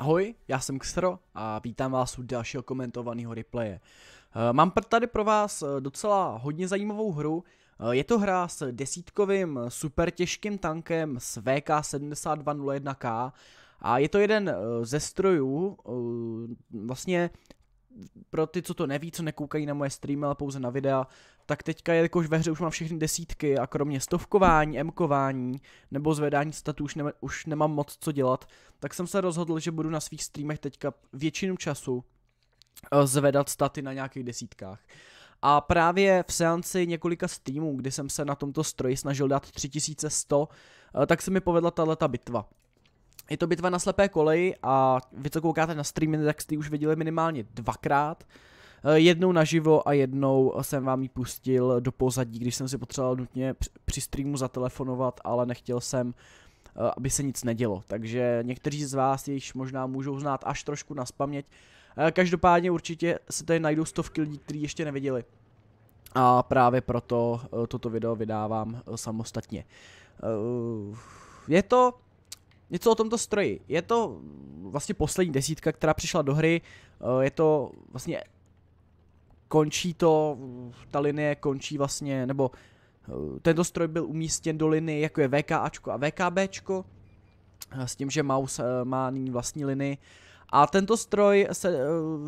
Ahoj, já jsem Xtro a vítám vás u dalšího komentovaného replaye. Eh, mám tady pro vás eh, docela hodně zajímavou hru. Eh, je to hra s desítkovým super těžkým tankem s VK7201K a je to jeden ze strojů, vlastně pro ty, co to neví, co nekoukají na moje streamy, ale pouze na videa, tak teďka, jelikož ve hře už mám všechny desítky a kromě stovkování, emkování nebo zvedání statů už, ne, už nemám moc co dělat, tak jsem se rozhodl, že budu na svých streamech teďka většinu času eh, zvedat staty na nějakých desítkách. A právě v seanci několika streamů, kdy jsem se na tomto stroji snažil dát 3100, eh, tak se mi povedla tato bitva. Je to bitva na slepé koleji a vy, co koukáte na streamy, tak jste už viděli minimálně dvakrát. Eh, jednou naživo a jednou jsem vám ji pustil do pozadí, když jsem si potřeboval nutně při streamu zatelefonovat, ale nechtěl jsem, eh, aby se nic nedělo. Takže někteří z vás již možná můžou znát až trošku na spaměť. Eh, každopádně určitě se tady najdou stovky lidí, kteří ještě neviděli. A právě proto toto video vydávám samostatně. Je to něco o tomto stroji. Je to vlastně poslední desítka, která přišla do hry. Eh, je to vlastně končí to, ta linie končí vlastně, nebo eh, tento stroj byl umístěn do liny, jako je VKAčko a VKBčko, eh, s tím, že Maus má nyní vlastní liny. A tento stroj se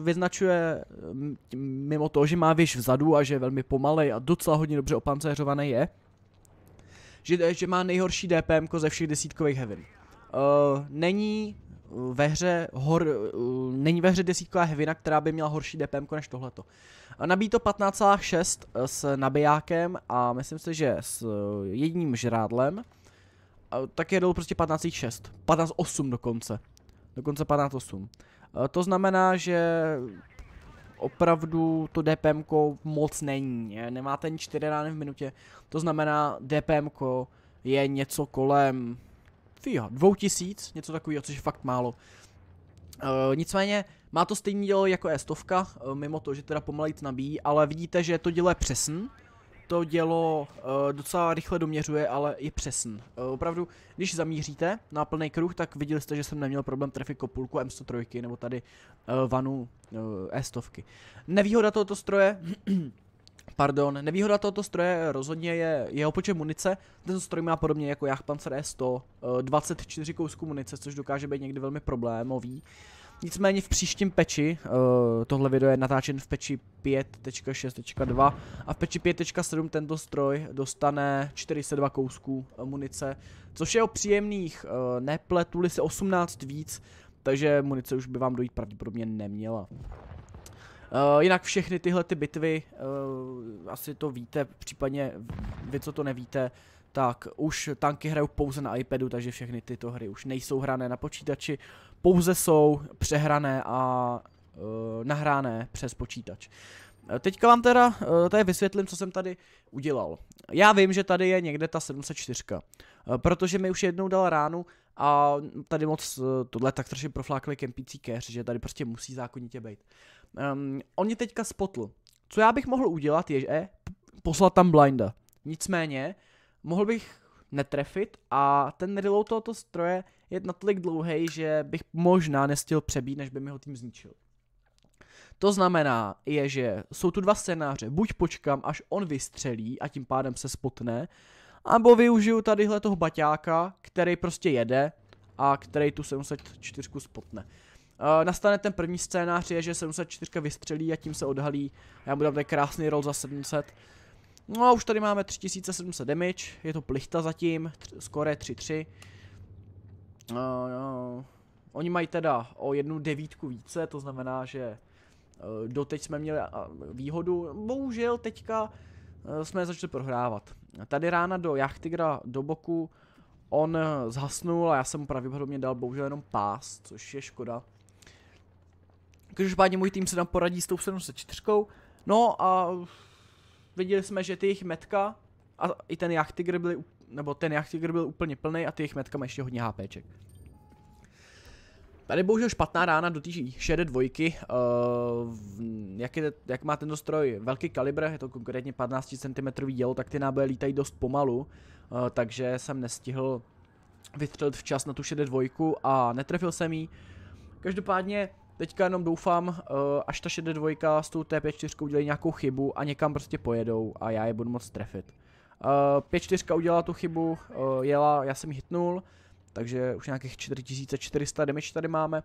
vyznačuje mm, mimo to, že má věž vzadu a že je velmi pomalej a docela hodně dobře opancéřovaný je, že, že má nejhorší DPM ze všech desítkových heaven. Uh, není ve hře hor, uh, není ve hře desítková hevina, která by měla horší DPM než tohleto. Nabíjí to 15,6 s nabijákem a myslím si, že s jedním žrádlem tak je dolů prostě 15,6, 15,8 dokonce, dokonce 15,8. To znamená, že opravdu to DPM moc není, nemáte ani 4 rány v minutě, to znamená DPM je něco kolem Fíha, dvou tisíc, něco takového, což je fakt málo. Uh, nicméně má to stejný dílo jako je stovka, uh, eh, mimo to, že teda pomalejc nabíjí, ale vidíte, že to dílo je přesn. To dělo uh, eh, docela rychle doměřuje, ale je přesn. Uh, opravdu, když zamíříte na plný kruh, tak viděli jste, že jsem neměl problém trefit kopulku M103 nebo tady uh, vanu uh, E100. Nevýhoda tohoto stroje Pardon, nevýhoda tohoto stroje rozhodně je jeho počet munice. Ten stroj má podobně jako Jagdpanzer E100 24 kousků munice, což dokáže být někdy velmi problémový. Nicméně v příštím peči, uh, tohle video je natáčen v peči 5.6.2 a v peči 5.7 tento stroj dostane 42 kousků eh, munice, což je o příjemných, uh, nepletuli se 18 víc, takže munice už by vám dojít pravděpodobně neměla. Uh, jinak všechny tyhle ty bitvy, uh, asi to víte, případně vy, co to nevíte, tak už tanky hrajou pouze na iPadu, takže všechny tyto hry už nejsou hrané na počítači, pouze jsou přehrané a uh, eh, nahrané přes počítač. Teďka vám teda tady vysvětlím, co jsem tady udělal. Já vím, že tady je někde ta 704, protože mi už jednou dala ránu a tady moc tohle tak trošku proflákli kempící keř, že tady prostě musí zákonitě být. Uh, Um, on je teďka spotl. Co já bych mohl udělat je, že eh, poslat tam blinda. Nicméně, mohl bych netrefit a ten reload tohoto stroje je natolik dlouhý, že bych možná nestihl přebít, než by mi ho tým zničil. To znamená, je, že jsou tu dva scénáře. Buď počkám, až on vystřelí a tím pádem se spotne, nebo využiju tadyhle toho baťáka, který prostě jede a který tu 704 spotne. Eh, nastane ten první scénář je, že 704 vystřelí a tím se odhalí. Já budu dát krásný roll za 700. No a už tady máme 3700 damage, je to plichta zatím, skore 3-3. Uh, no. Oni mají teda o jednu devítku více, to znamená, že uh, doteď jsme měli uh, výhodu, bohužel teďka uh, jsme začali prohrávat. Tady rána do Jachtigra do boku, on zhasnul a já jsem mu pravděpodobně dal bohužel jenom pás, což je škoda. Každopádně můj tým se tam poradí s tou 74. No a viděli jsme, že ty jejich metka a i ten Yacht Tiger byli, nebo ten Yacht Tiger byl úplně plný a ty jejich metka má ještě hodně HPček. Tady bohužel špatná rána do té šedé dvojky, uh, jak, je, jak má tento stroj velký kalibr, je to konkrétně 15 cm dělo, tak ty náboje lítají dost pomalu, uh, takže jsem nestihl vytřelit včas na tu šedé dvojku a netrefil jsem jí. Každopádně Teďka jenom doufám, eh, až ta šedé dvojka s tou T54 udělají nějakou chybu a někam prostě pojedou a já je budu moc trefit. Uh, eh, 4 udělala tu chybu, uh, jela, já jsem ji hitnul, takže už nějakých 4400 damage tady máme,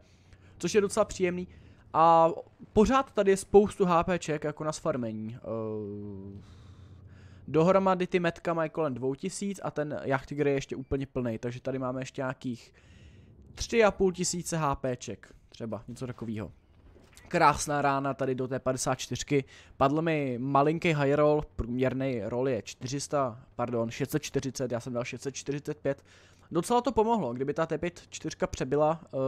což je docela příjemný. A pořád tady je spoustu HPček jako na sfarmení. Uh, dohromady ty metka mají kolem 2000 a ten Yacht je ještě úplně plný, takže tady máme ještě nějakých 3,5 tisíce HPček, třeba něco takového. Krásná rána tady do té 54. Padl mi malinký high roll, průměrný roll je 400, pardon, 640, já jsem dal 645. Docela to pomohlo, kdyby ta T5 čtyřka přebyla, uh,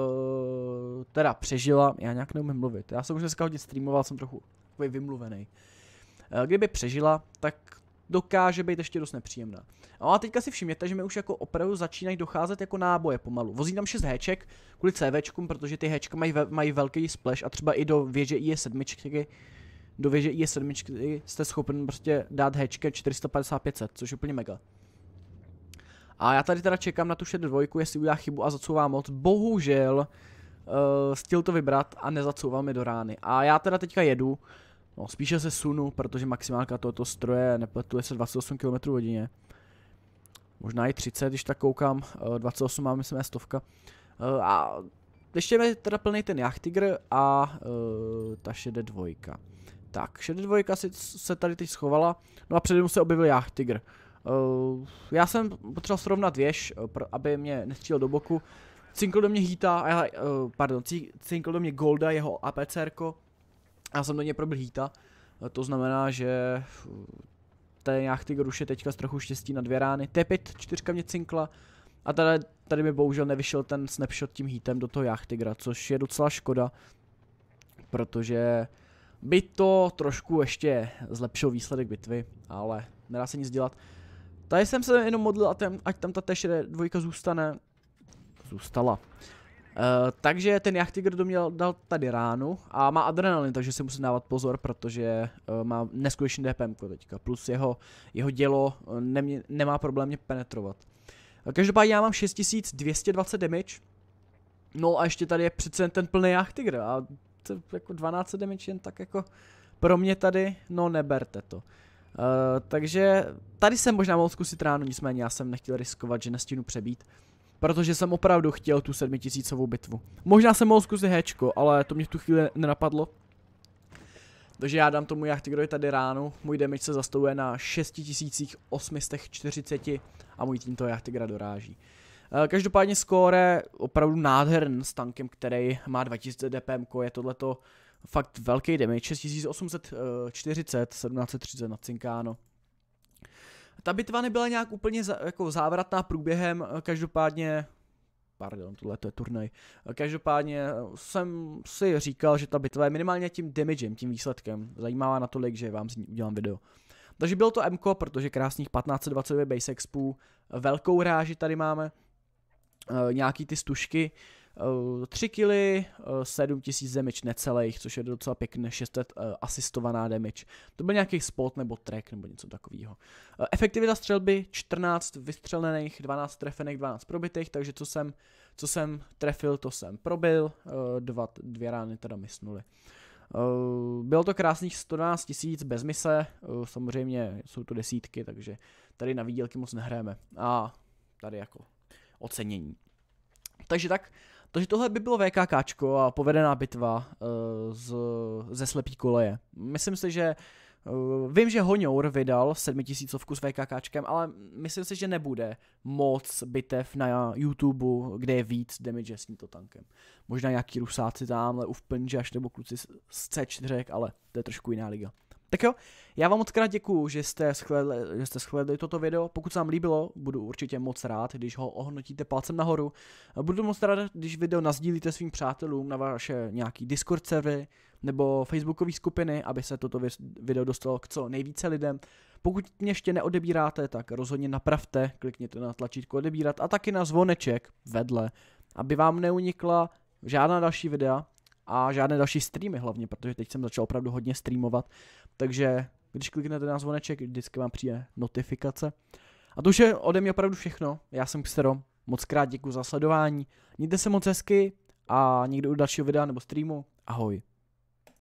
teda přežila, já nějak neumím mluvit, já jsem už dneska hodně streamoval, jsem trochu vymluvený. Uh, kdyby přežila, tak dokáže být ještě dost nepříjemná. No a teďka si všimněte, že mi už jako opravdu začínají docházet jako náboje pomalu. Vozím tam 6 heček kvůli CVčkům, protože ty hečka mají, ve, mají velký splash a třeba i do věže IE7 do věže IE7 jste schopen prostě dát hečke 450-500, což je úplně mega. A já tady teda čekám na tu šedou dvojku, jestli udělá chybu a zacouvá moc. Bohužel, uh, eh, stil to vybrat a nezacouvá mi do rány. A já teda teďka jedu, No, spíše se sunu, protože maximálka tohoto stroje nepletuje se 28 km hodině. Možná i 30, když tak koukám, 28 eh, máme myslím stovka. Eh, a ještě je teda plný ten Jachtigr a eh, ta šede dvojka. Tak, šede dvojka si, se tady teď schovala, no a předem se objevil Jachtigr. já jsem potřeboval srovnat věž, aby mě nestřílel do boku. Cinkl do mě Hita, pardon, cinkl do mě Golda, jeho APCRko. Já jsem do něj probil hýta, to znamená, že ten ty gruše teďka s trochu štěstí na dvě rány. T5, čtyřka mě cinkla. A tady, tady mi bohužel nevyšel ten snapshot tím hítem do toho Jachtigra, což je docela škoda, protože by to trošku ještě zlepšil výsledek bitvy, ale nedá se nic dělat. Tady jsem se jenom modlil, ať tam ta t dvojka zůstane. Zůstala. Eh, takže ten Jachtiger do měl dal tady ránu a má adrenalin, takže si musím dávat pozor, protože uh, má neskutečný DPM teďka, plus jeho, jeho dělo eh, nemě, nemá problém mě penetrovat. Každopádně já mám 6220 damage, no a ještě tady je přece ten plný Jachtiger a to jako 12 damage jen tak jako pro mě tady, no neberte to. Uh, takže tady jsem možná mohl zkusit ráno, nicméně já jsem nechtěl riskovat, že nestínu přebít. Uh, protože jsem opravdu chtěl tu sedmitisícovou bitvu. Možná jsem mohl zkusit hečko, ale to mě v tu chvíli nenapadlo. Takže já dám tomu jak Tigroj tady ránu, můj damage se zastavuje na 6840 a můj tým to jak doráží. Eh, každopádně score opravdu nádherný s tankem, který má 2000 DPM, je tohleto fakt velký damage, 6840, 1730 na Cinkáno. Ta bitva nebyla nějak úplně za, jako závratná průběhem, eh, každopádně pardon, tohle to je turnaj. Eh, každopádně eh, jsem si říkal, že ta bitva je minimálně tím damagem, tím výsledkem, zajímavá natolik, že vám z ní udělám video. Takže bylo to MK, protože krásných 1529 base expů, velkou ráži tady máme, nějaký ty stušky. 3 eh, kily, 7000 eh, damage necelých, což je docela pěkné, 600 eh, asistovaná damage. To byl nějaký spot nebo track nebo něco takového. Efektivita střelby 14 vystřelených, 12 trefených, 12 probitých, takže co jsem, co jsem trefil, to jsem probil, dva, dvě rány teda mysnuly. Bylo to krásných 112 tisíc bez mise, samozřejmě jsou to desítky, takže tady na výdělky moc nehráme. A tady jako ocenění. Takže tak, takže tohle by bylo VKK a povedená bitva uh, z, ze slepý koleje. Myslím si, že uh, Vím, že Honour vydal sedmitisícovku s VKK, ale myslím si, že nebude moc bitev na YouTube, kde je víc damage s tímto tankem. Možná nějaký rusáci tamhle u Punjash nebo kluci z C4, ale to je trošku jiná liga. Tak jo, já vám moc krát děkuju, že jste, shledli, že jste shledli toto video. Pokud se vám líbilo, budu určitě moc rád, když ho ohodnotíte palcem nahoru. Budu moc rád, když video nazdílíte svým přátelům na vaše nějaký Discord servery nebo Facebookové skupiny, aby se toto video dostalo k co nejvíce lidem. Pokud mě ještě neodebíráte, tak rozhodně napravte, klikněte na tlačítko odebírat a taky na zvoneček vedle, aby vám neunikla žádná další videa a žádné další streamy hlavně, protože teď jsem začal opravdu hodně streamovat, takže když kliknete na zvoneček, vždycky vám přijde notifikace. A to už je ode mě opravdu všechno, já jsem Xero, moc krát děkuji za sledování, mějte se moc hezky a někdy u dalšího videa nebo streamu, ahoj.